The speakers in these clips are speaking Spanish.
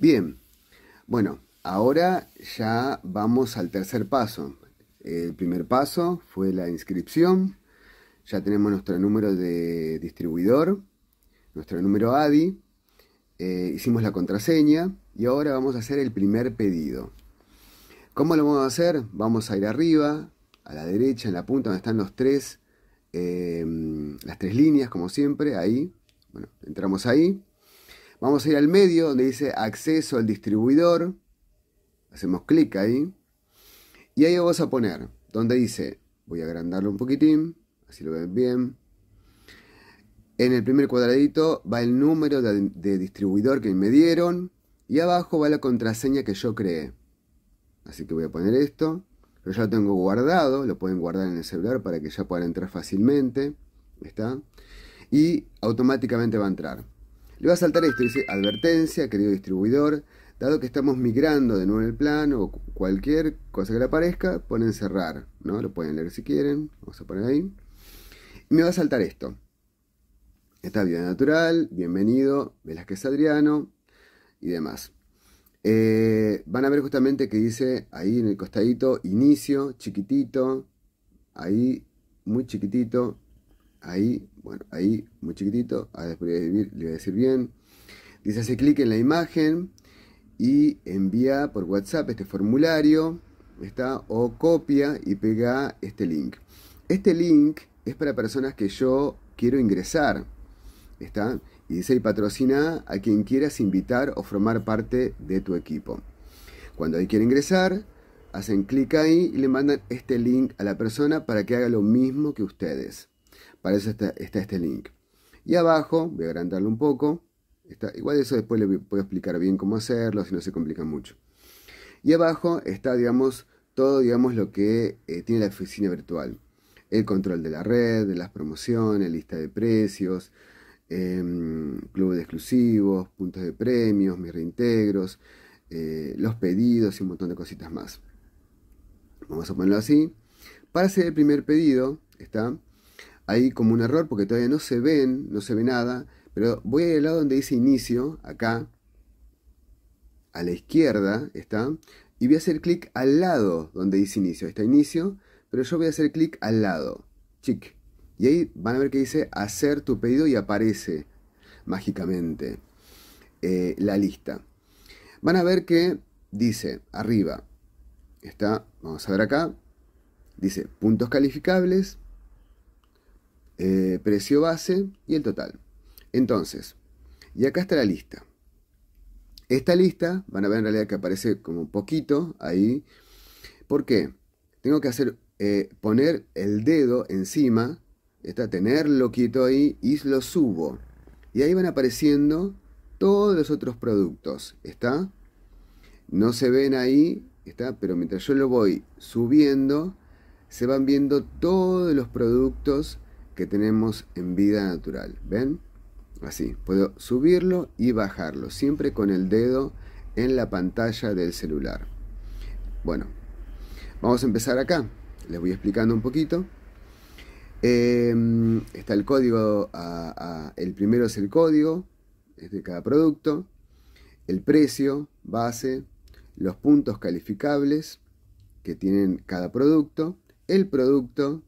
Bien, bueno, ahora ya vamos al tercer paso. El primer paso fue la inscripción. Ya tenemos nuestro número de distribuidor, nuestro número ADI. Eh, hicimos la contraseña y ahora vamos a hacer el primer pedido. ¿Cómo lo vamos a hacer? Vamos a ir arriba, a la derecha, en la punta donde están los tres, eh, las tres líneas, como siempre, ahí. Bueno, entramos ahí. Vamos a ir al medio donde dice acceso al distribuidor. Hacemos clic ahí. Y ahí vamos a poner donde dice, voy a agrandarlo un poquitín, así lo ven bien. En el primer cuadradito va el número de, distribuidor que me dieron y abajo va la contraseña que yo creé. Así que voy a poner esto. Yo ya lo tengo guardado, lo pueden guardar en el celular para que ya puedan entrar fácilmente. ¿Está? Y automáticamente va a entrar. Le va a saltar esto, dice advertencia, querido distribuidor, dado que estamos migrando de nuevo el plan o cualquier cosa que le aparezca, ponen cerrar, ¿no? Lo pueden leer si quieren, vamos a poner ahí. Y me va a saltar esto. Está Vida Natural, Bienvenido, que es Adriano y demás. Eh, van a ver justamente que dice ahí en el costadito inicio, chiquitito, ahí muy chiquitito, ahí bueno, ahí, muy chiquitito, a le voy a decir bien. Dice, hace clic en la imagen y envía por WhatsApp este formulario, está, o copia y pega este link. Este link es para personas que yo quiero ingresar, está, y dice, y patrocina a quien quieras invitar o formar parte de tu equipo. Cuando ahí quiere ingresar, hacen clic ahí y le mandan este link a la persona para que haga lo mismo que ustedes. Para eso está, este link. Y abajo, voy a agrandarlo un poco. Está, igual eso después le puedo explicar bien cómo hacerlo, si no se complica mucho. Y abajo está, digamos, todo digamos, lo que eh, tiene la oficina virtual. El control de la red, de las promociones, lista de precios, clubes em, club de exclusivos, puntos de premios, mis reintegros, eh, los pedidos y un montón de cositas más. Vamos a ponerlo así. Para hacer el primer pedido, está ahí como un error porque todavía no se ven, no se ve nada, pero voy al lado donde dice inicio, acá, a la izquierda está, y voy a hacer clic al lado donde dice inicio, está inicio, pero yo voy a hacer clic al lado, chic, y ahí van a ver que dice hacer tu pedido y aparece mágicamente eh, la lista. Van a ver que dice arriba, está, vamos a ver acá, dice puntos calificables, eh, precio base y el total. Entonces, y acá está la lista. Esta lista, van a ver en realidad que aparece como un poquito ahí. porque Tengo que hacer, eh, poner el dedo encima, está, tenerlo quieto ahí y lo subo. Y ahí van apareciendo todos los otros productos, ¿está? No se ven ahí, ¿está? Pero mientras yo lo voy subiendo, se van viendo todos los productos que tenemos en vida natural. ¿Ven? Así, puedo subirlo y bajarlo, siempre con el dedo en la pantalla del celular. Bueno, vamos a empezar acá. Les voy explicando un poquito. Em, está el código, el primero es el código de cada producto, el precio base, los puntos calificables que tienen cada producto, el producto,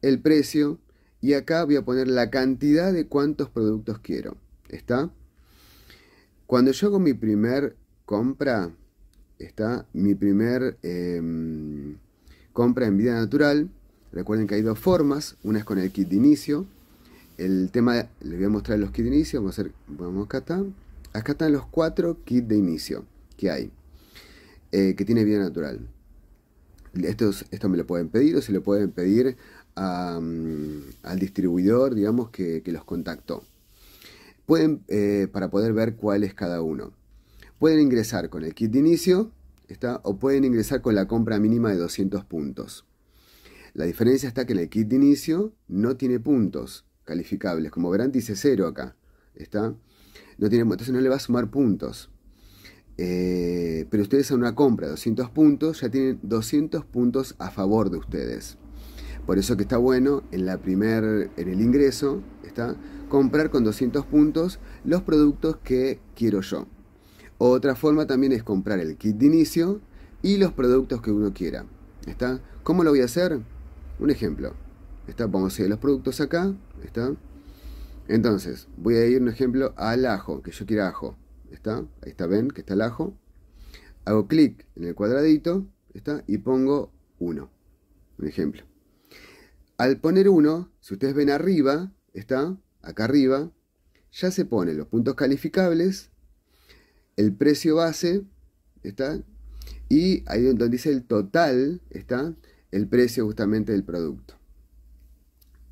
el precio, y acá voy a poner la cantidad de cuántos productos quiero. ¿Está? Cuando yo hago mi primer compra, está mi primer em, compra en vida natural. Recuerden que hay dos formas, una es con el kit de inicio. El tema, le les voy a mostrar los kits de inicio, vamos a hacer, vamos acá está. Acá están los cuatro kits de inicio que hay, eh, que tiene vida natural. esto me lo pueden pedir o se lo pueden pedir al distribuidor, digamos, que, los contactó. Pueden, eh, para poder ver cuál es cada uno. Pueden ingresar con el kit de inicio ¿está? o pueden ingresar con la compra mínima de 200 puntos. La diferencia está que en el kit de inicio no tiene puntos calificables. Como verán, dice cero acá. ¿está? No tiene, entonces no le va a sumar puntos. Eh, pero ustedes en una compra de 200 puntos ya tienen 200 puntos a favor de ustedes. Por eso que está bueno en, la primer, en el ingreso, está comprar con 200 puntos los productos que quiero yo. Otra forma también es comprar el kit de inicio y los productos que uno quiera. ¿Está? ¿Cómo lo voy a hacer? Un ejemplo. ¿Está? Vamos a los productos acá. ¿Está? Entonces, voy a ir un ejemplo al ajo, que yo quiera ajo. ¿Está? Ahí está, ven que está el ajo. Hago clic en el cuadradito ¿está? y pongo uno. Un ejemplo. Al poner uno si ustedes ven arriba, está acá arriba, ya se ponen los puntos calificables, el precio base, está, y ahí donde dice el total, está el precio justamente del producto.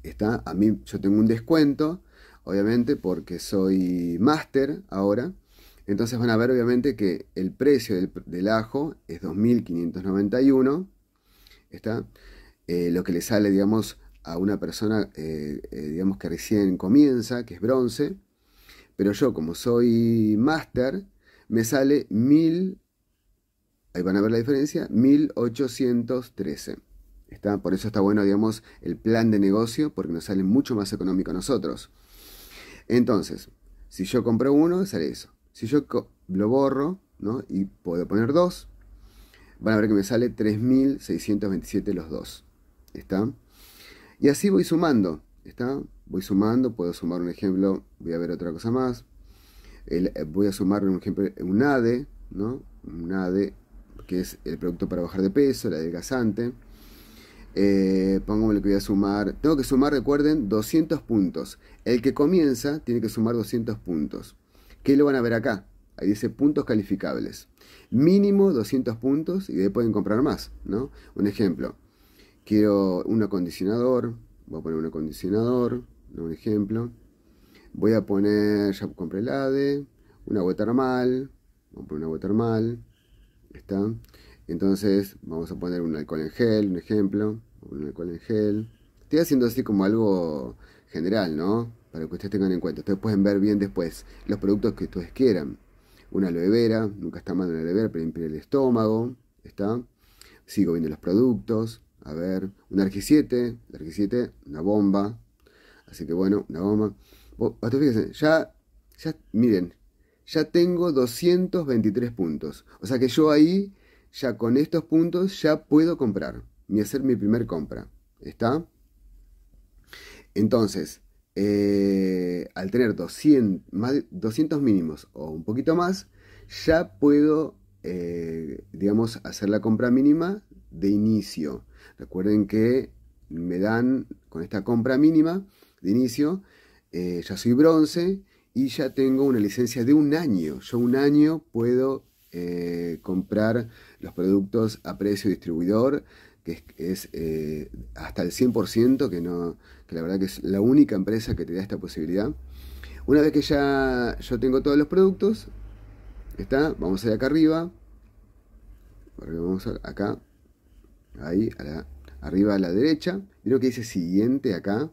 Está, a mí yo tengo un descuento, obviamente porque soy máster ahora, entonces van a ver obviamente que el precio del, ajo es 2.591, está, eh, lo que le sale, digamos, a una persona, eh, eh, digamos que recién comienza, que es bronce, pero yo como soy máster, me sale 1000, ahí van a ver la diferencia, 1813. Está, por eso está bueno, digamos, el plan de negocio, porque nos sale mucho más económico a nosotros. Entonces, si yo compro uno, sale eso. Si yo lo borro, ¿no? Y puedo poner dos, van a ver que me sale 3.627 los dos. ¿Está? Y así voy sumando, ¿está? Voy sumando, puedo sumar un ejemplo, voy a ver otra cosa más. Eh, voy a sumar un ejemplo, un ADE, ¿no? Un ADE, que es el producto para bajar de peso, el adelgazante. Eh, pongo lo que voy a sumar. Tengo que sumar, recuerden, 200 puntos. El que comienza tiene que sumar 200 puntos. ¿Qué lo van a ver acá? Ahí dice puntos calificables. Mínimo 200 puntos y de ahí pueden comprar más, ¿no? Un ejemplo. Quiero un acondicionador, voy a poner un acondicionador, un ejemplo. Voy a poner, ya compré el ADE, una agua termal, vamos a poner una agua termal, ¿está? Entonces vamos a poner un alcohol en gel, un ejemplo, un alcohol en gel. Estoy haciendo así como algo general, ¿no? Para que ustedes tengan en cuenta. Ustedes pueden ver bien después los productos que ustedes quieran. Una aloe vera, nunca está mal una aloe vera, pero impide el estómago, ¿está? Sigo viendo los productos. A ver, un RG7, RG7, una bomba. Así que bueno, una bomba. fíjense, ya, ya, miren, ya tengo 223 puntos. O sea que yo ahí, ya con estos puntos, ya puedo comprar. Y hacer mi primer compra. ¿Está? Entonces, eh, al tener 200, mínimos o un poquito más, ya puedo, eh, digamos, hacer la compra mínima de inicio. Recuerden que me dan con esta compra mínima de inicio, eh, ya soy bronce y ya tengo una licencia de un año. Yo un año puedo eh, comprar los productos a precio distribuidor, que es, eh, hasta el 100%, que, no, la verdad que es la única empresa que te da esta posibilidad. Una vez que ya yo tengo todos los productos, está, vamos a ir acá arriba, vamos acá, ahí arriba a la derecha, vieron que dice siguiente acá,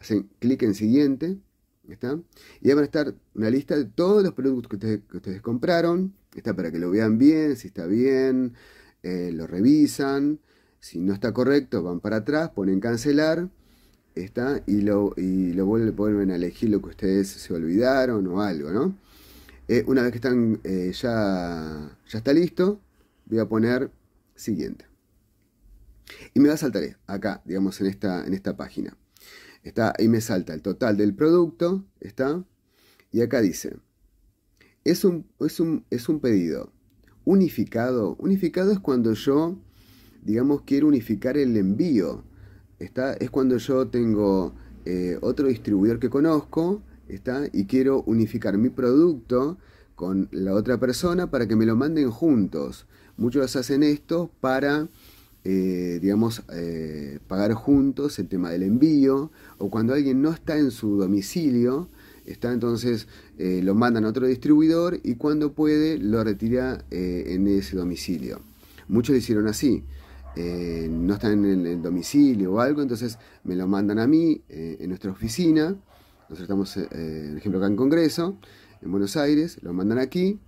hacen clic en siguiente, ¿está? y ahí van a estar una lista de todos los productos que ustedes, compraron, está para que lo vean bien, si está bien, eh, lo revisan, si no está correcto van para atrás, ponen cancelar, está, y lo, vuelven, a elegir lo que ustedes se olvidaron o algo, ¿no? Eh, una vez que están eh, ya, ya está listo, voy a poner siguiente. Y me va a saltar acá, digamos, en esta, en esta página. Está, y me salta el total del producto, está, y acá dice, es un, es un, pedido unificado. Unificado es cuando yo, digamos, quiero unificar el envío. Está, es cuando yo tengo eh, otro distribuidor que conozco, está, y quiero unificar mi producto con la otra persona para que me lo manden juntos. Muchos hacen esto para eh, digamos, eh, pagar juntos el tema del envío, o cuando alguien no está en su domicilio, está entonces eh, lo mandan a otro distribuidor y cuando puede lo retira en ese domicilio. Muchos lo hicieron así. no están en el, domicilio o algo, entonces me lo mandan a mí en nuestra oficina. Nosotros estamos, por ejemplo, acá en Congreso, en Buenos Aires, lo mandan aquí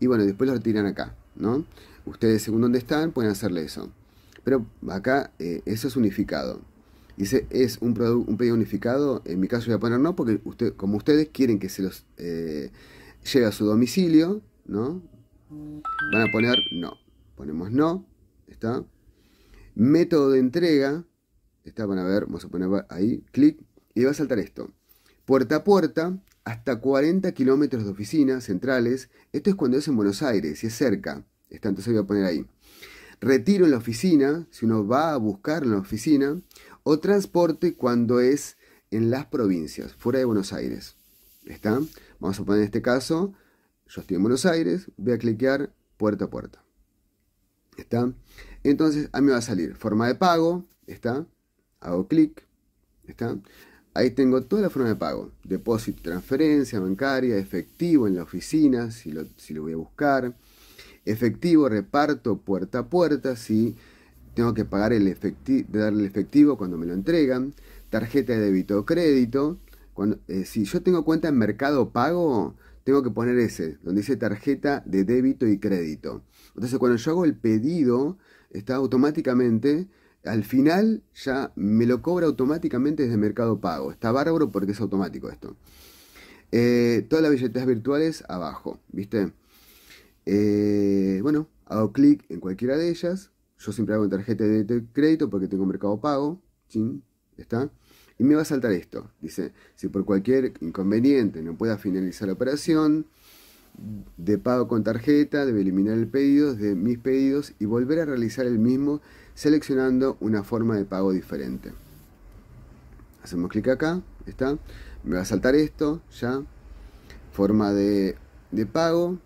y bueno, después lo retiran acá. ¿no? Ustedes, según dónde están, pueden hacerle eso. Pero acá eh, eso es unificado. Dice, es un, pedido unificado. En mi caso voy a poner no, porque usted, como ustedes quieren que se los eh, a su domicilio, ¿no? Van a poner no. Ponemos no. ¿Está? Método de entrega. Está, van a ver, vamos a poner ahí, clic, y va a saltar esto. Puerta a puerta, hasta 40 kilómetros de oficinas centrales. Esto es cuando es en Buenos Aires, si es cerca. Está, entonces voy a poner ahí retiro en la oficina, si uno va a buscar en la oficina, o transporte cuando es en las provincias, fuera de Buenos Aires. ¿Está? Vamos a poner en este caso, yo estoy en Buenos Aires, voy a cliquear puerta a puerta. ¿Está? Entonces a mí me va a salir forma de pago, ¿está? Hago clic, ¿está? Ahí tengo toda la forma de pago. Depósito, transferencia bancaria, efectivo en la oficina, si lo, voy a buscar. Efectivo, reparto puerta a puerta, si tengo que pagar el efectivo, darle el efectivo cuando me lo entregan. Tarjeta de débito o crédito. Eh, si yo tengo cuenta en Mercado Pago, tengo que poner ese, donde dice tarjeta de débito y crédito. Entonces cuando yo hago el pedido, está automáticamente al final ya me lo cobra automáticamente desde Mercado Pago. Está bárbaro porque es automático esto. Eh, todas las billetes virtuales abajo, ¿viste? Eh, bueno, hago clic en cualquiera de ellas. Yo siempre hago en tarjeta de crédito porque tengo Mercado Pago. está. Y me va a saltar esto. Dice, si por cualquier inconveniente no pueda finalizar la operación de pago con tarjeta, debe eliminar el pedido de mis pedidos y volver a realizar el mismo seleccionando una forma de pago diferente. Hacemos clic acá, está. Me va a saltar esto, ya. Forma de, pago.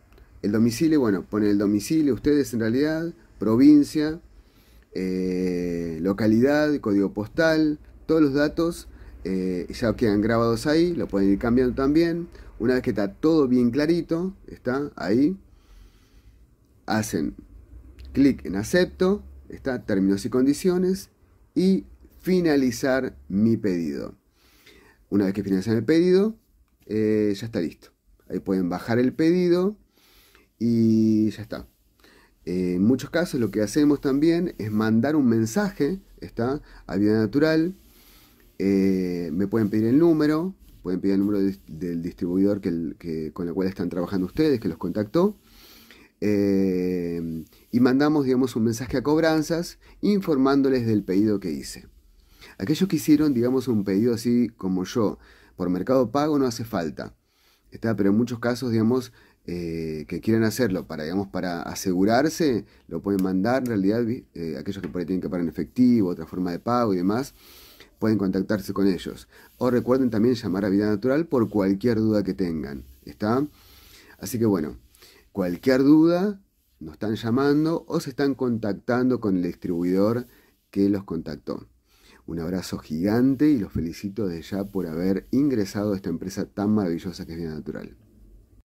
El domicilio, bueno, pone el domicilio, ustedes en realidad, provincia, eh, localidad, código postal, todos los datos eh, ya quedan grabados ahí, lo pueden ir cambiando también. Una vez que está todo bien clarito, está ahí, hacen clic en acepto está términos y condiciones y finalizar mi pedido. Una vez que finalizan el pedido, eh, ya está listo. Ahí pueden bajar el pedido y ya está. Eh, en muchos casos lo que hacemos también es mandar un mensaje está, a Vida Natural. Eh, me pueden pedir el número, pueden pedir el número del distribuidor que, con el cual están trabajando ustedes, que los contactó. Eh, y mandamos, digamos, un mensaje a cobranzas informándoles del pedido que hice. Aquellos que hicieron, digamos, un pedido así como yo, por mercado pago no hace falta. Está, pero en muchos casos, digamos, eh, que quieren hacerlo para, digamos, para asegurarse, lo pueden mandar. En realidad, eh, aquellos que por ahí tienen que pagar en efectivo, otra forma de pago y demás, pueden contactarse con ellos. O recuerden también llamar a Vida Natural por cualquier duda que tengan. ¿Está? Así que bueno. Cualquier duda, nos están llamando o se están contactando con el distribuidor que los contactó. Un abrazo gigante y los felicito desde ya por haber ingresado a esta empresa tan maravillosa que es Bien Natural.